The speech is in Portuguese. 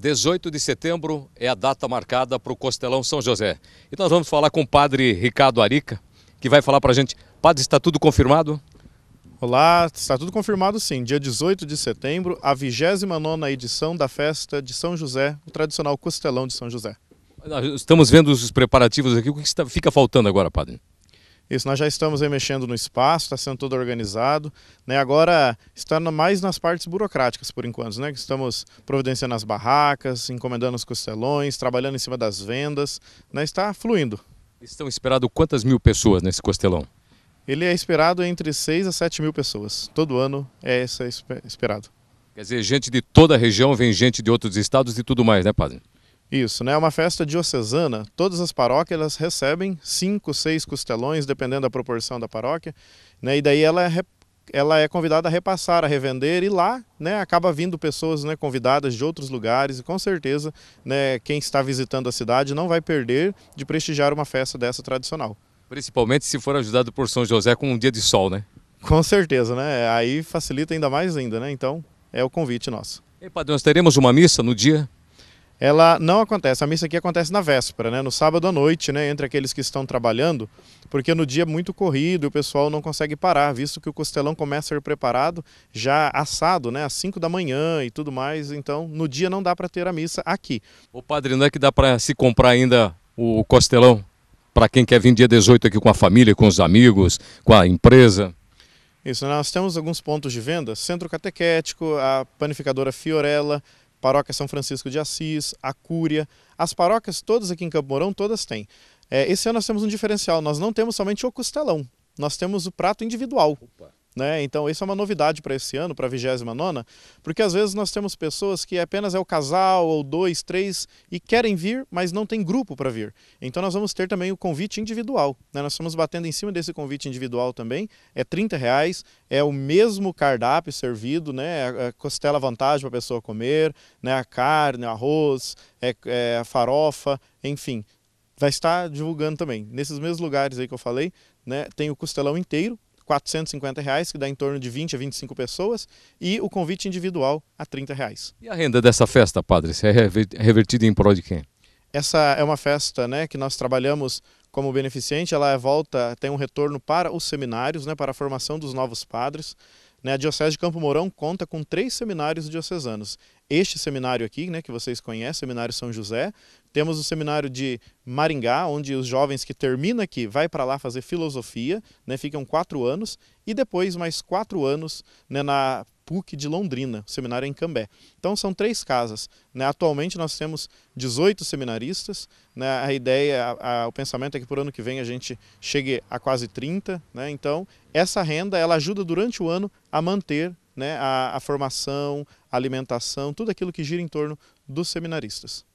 18 de setembro é a data marcada para o Costelão São José. E nós vamos falar com o padre Ricardo Arica, que vai falar para a gente. Padre, está tudo confirmado? Olá, está tudo confirmado sim. Dia 18 de setembro, a 29ª edição da festa de São José, o tradicional Costelão de São José. Estamos vendo os preparativos aqui. O que fica faltando agora, padre? Isso, nós já estamos mexendo no espaço, está sendo tudo organizado. Né? Agora está mais nas partes burocráticas, por enquanto, né? Estamos providenciando as barracas, encomendando os costelões, trabalhando em cima das vendas. Né? Está fluindo. Estão esperado quantas mil pessoas nesse costelão? Ele é esperado entre 6 a 7 mil pessoas. Todo ano é esse é esperado. Quer dizer, gente de toda a região, vem gente de outros estados e tudo mais, né, padre? Isso, né? É uma festa diocesana. Todas as paróquias recebem cinco, seis costelões, dependendo da proporção da paróquia. Né? E daí ela é, ela é convidada a repassar, a revender, e lá né, acaba vindo pessoas né, convidadas de outros lugares. E com certeza, né, quem está visitando a cidade não vai perder de prestigiar uma festa dessa tradicional. Principalmente se for ajudado por São José com um dia de sol, né? Com certeza, né? Aí facilita ainda mais ainda, né? Então, é o convite nosso. E, padre, nós teremos uma missa no dia? ela não acontece. A missa aqui acontece na véspera, né? no sábado à noite, né? entre aqueles que estão trabalhando, porque no dia é muito corrido o pessoal não consegue parar, visto que o costelão começa a ser preparado já assado, né? às 5 da manhã e tudo mais. Então, no dia não dá para ter a missa aqui. O padre, não é que dá para se comprar ainda o costelão? Para quem quer vir dia 18 aqui com a família, com os amigos, com a empresa? Isso, nós temos alguns pontos de venda, Centro Catequético, a panificadora Fiorella, Paróquia São Francisco de Assis, a Cúria, as paróquias todas aqui em Campo Mourão, todas têm. É, esse ano nós temos um diferencial, nós não temos somente o costelão, nós temos o prato individual. Opa. Né? Então, isso é uma novidade para esse ano, para a 29, porque às vezes nós temos pessoas que apenas é o casal ou dois, três e querem vir, mas não tem grupo para vir. Então, nós vamos ter também o convite individual. Né? Nós estamos batendo em cima desse convite individual também. É R$ reais, é o mesmo cardápio servido, né? A é, é, costela vantagem para a pessoa comer, né? a carne, o arroz, é, é, a farofa, enfim. Vai estar divulgando também. Nesses mesmos lugares aí que eu falei, né, tem o costelão inteiro, 450 reais, que dá em torno de 20 a 25 pessoas, e o convite individual a 30 reais. E a renda dessa festa, padre, é, é revertida em prol de quem? Essa é uma festa né, que nós trabalhamos como beneficente, ela é volta, tem um retorno para os seminários, né, para a formação dos novos padres. Né, a Diocese de Campo Mourão conta com três seminários diocesanos. Este seminário aqui, né, que vocês conhecem, Seminário São José. Temos o seminário de Maringá, onde os jovens que terminam aqui vai para lá fazer filosofia, né, ficam quatro anos, e depois mais quatro anos né, na PUC de Londrina, o seminário é em Cambé. Então são três casas. Né? Atualmente nós temos 18 seminaristas, né? a ideia, a, a, o pensamento é que por ano que vem a gente chegue a quase 30. Né? Então essa renda ela ajuda durante o ano a manter né, a, a formação, a alimentação, tudo aquilo que gira em torno dos seminaristas.